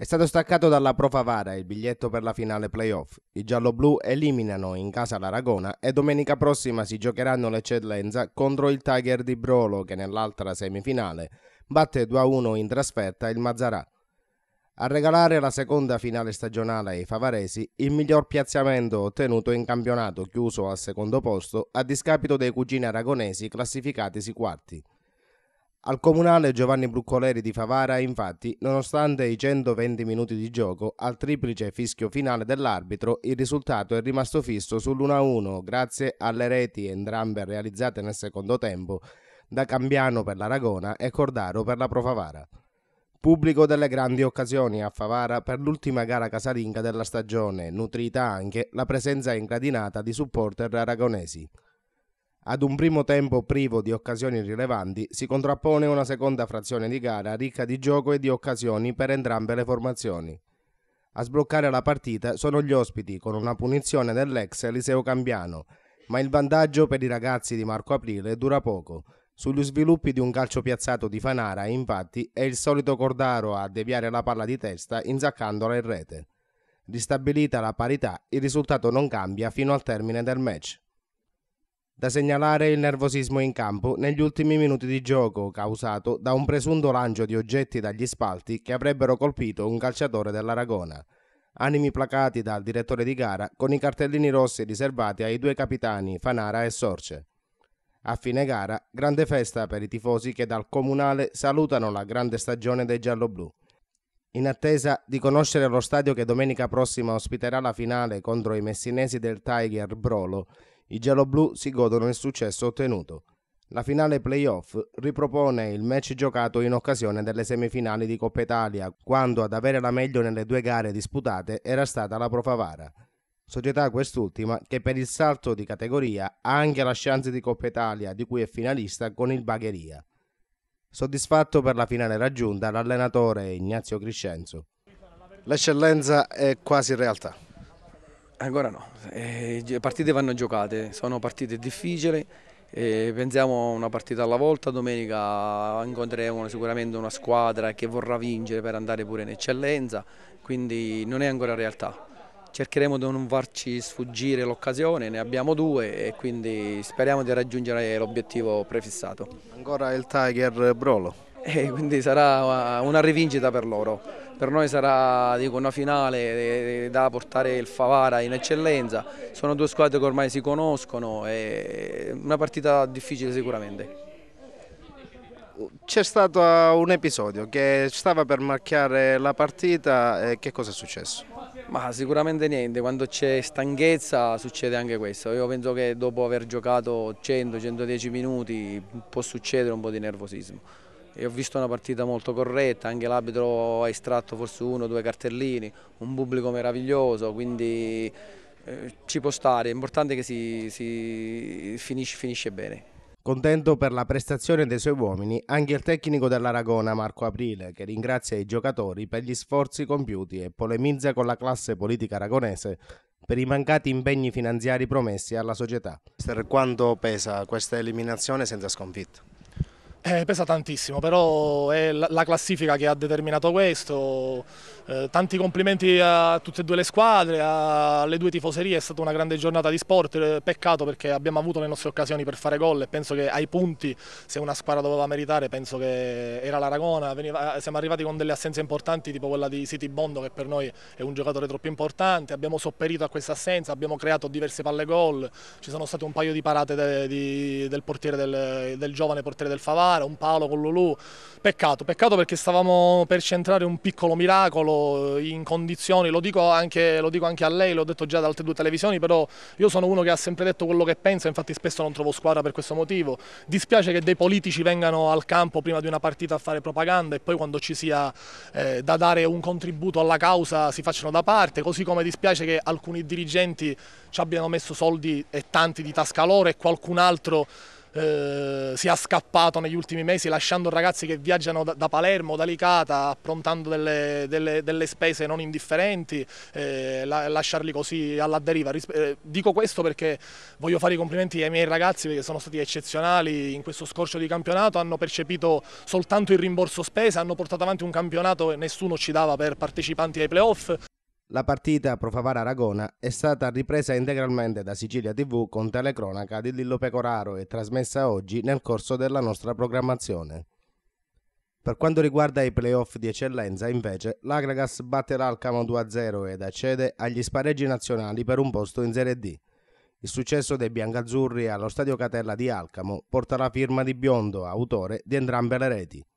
È stato staccato dalla Profavara il biglietto per la finale playoff. I gialloblu eliminano in casa l'Aragona e domenica prossima si giocheranno l'eccellenza contro il Tiger di Brolo che nell'altra semifinale batte 2-1 in trasferta il Mazzarà. A regalare la seconda finale stagionale ai favaresi, il miglior piazzamento ottenuto in campionato chiuso al secondo posto a discapito dei cugini aragonesi classificatisi quarti. Al comunale Giovanni Bruccoleri di Favara, infatti, nonostante i 120 minuti di gioco, al triplice fischio finale dell'arbitro, il risultato è rimasto fisso sull'1-1 grazie alle reti entrambe realizzate nel secondo tempo da Cambiano per l'Aragona e Cordaro per la Profavara. Pubblico delle grandi occasioni a Favara per l'ultima gara casalinga della stagione, nutrita anche la presenza ingradinata di supporter aragonesi. Ad un primo tempo privo di occasioni rilevanti si contrappone una seconda frazione di gara ricca di gioco e di occasioni per entrambe le formazioni. A sbloccare la partita sono gli ospiti con una punizione dell'ex Eliseo Cambiano, ma il vantaggio per i ragazzi di Marco Aprile dura poco. Sugli sviluppi di un calcio piazzato di Fanara, infatti, è il solito Cordaro a deviare la palla di testa insaccandola in rete. Ristabilita la parità, il risultato non cambia fino al termine del match. Da segnalare il nervosismo in campo negli ultimi minuti di gioco causato da un presunto lancio di oggetti dagli spalti che avrebbero colpito un calciatore dell'Aragona. Animi placati dal direttore di gara con i cartellini rossi riservati ai due capitani Fanara e Sorce. A fine gara, grande festa per i tifosi che dal comunale salutano la grande stagione dei gialloblu. In attesa di conoscere lo stadio che domenica prossima ospiterà la finale contro i messinesi del Tiger Brolo, i gialloblu si godono il successo ottenuto. La finale playoff ripropone il match giocato in occasione delle semifinali di Coppa Italia, quando ad avere la meglio nelle due gare disputate era stata la Profavara. Società quest'ultima che per il salto di categoria ha anche la chance di Coppa Italia di cui è finalista con il Bagheria. Soddisfatto per la finale raggiunta l'allenatore Ignazio Crescenzo. L'eccellenza è quasi realtà. Ancora no, le eh, partite vanno giocate, sono partite difficili, pensiamo a una partita alla volta, domenica incontreremo sicuramente una squadra che vorrà vincere per andare pure in eccellenza, quindi non è ancora realtà. Cercheremo di non farci sfuggire l'occasione, ne abbiamo due e quindi speriamo di raggiungere l'obiettivo prefissato. Ancora il Tiger Brolo e eh, quindi sarà eh, una rivincita per loro. Per noi sarà dico, una finale eh, da portare il Favara in eccellenza, sono due squadre che ormai si conoscono, e una partita difficile sicuramente. C'è stato un episodio che stava per marchiare la partita, che cosa è successo? Ma sicuramente niente, quando c'è stanchezza succede anche questo, io penso che dopo aver giocato 100-110 minuti può succedere un po' di nervosismo e ho visto una partita molto corretta, anche l'arbitro ha estratto forse uno o due cartellini, un pubblico meraviglioso, quindi eh, ci può stare, è importante che si, si finisce, finisce bene. Contento per la prestazione dei suoi uomini anche il tecnico dell'Aragona Marco Aprile che ringrazia i giocatori per gli sforzi compiuti e polemizza con la classe politica aragonese per i mancati impegni finanziari promessi alla società. Per quanto pesa questa eliminazione senza sconfitta? Eh, pesa tantissimo, però è la classifica che ha determinato questo. Eh, tanti complimenti a tutte e due le squadre, alle due tifoserie, è stata una grande giornata di sport, eh, peccato perché abbiamo avuto le nostre occasioni per fare gol e penso che ai punti, se una squadra doveva meritare, penso che era l'Aragona, eh, siamo arrivati con delle assenze importanti tipo quella di City Bondo che per noi è un giocatore troppo importante, abbiamo sopperito a questa assenza, abbiamo creato diverse palle gol, ci sono state un paio di parate de, di, del, portiere del, del giovane portiere del Favaro, fare, un palo con Lulu. Peccato, peccato perché stavamo per centrare un piccolo miracolo eh, in condizioni, lo dico anche, lo dico anche a lei, l'ho detto già da altre due televisioni, però io sono uno che ha sempre detto quello che penso, infatti spesso non trovo squadra per questo motivo. Dispiace che dei politici vengano al campo prima di una partita a fare propaganda e poi quando ci sia eh, da dare un contributo alla causa si facciano da parte, così come dispiace che alcuni dirigenti ci abbiano messo soldi e tanti di tasca loro e qualcun altro eh, sia scappato negli ultimi mesi lasciando ragazzi che viaggiano da, da Palermo, da Licata, approntando delle, delle, delle spese non indifferenti, eh, la, lasciarli così alla deriva. Eh, dico questo perché voglio fare i complimenti ai miei ragazzi perché sono stati eccezionali in questo scorcio di campionato, hanno percepito soltanto il rimborso spese, hanno portato avanti un campionato che nessuno ci dava per partecipanti ai playoff. La partita Profavara-Aragona è stata ripresa integralmente da Sicilia TV con telecronaca di Lillo Pecoraro e trasmessa oggi nel corso della nostra programmazione. Per quanto riguarda i playoff di eccellenza, invece, l'Agragas batte l'Alcamo 2-0 ed accede agli spareggi nazionali per un posto in Serie D. Il successo dei biancazzurri allo stadio Catella di Alcamo porta la firma di Biondo, autore di entrambe le reti.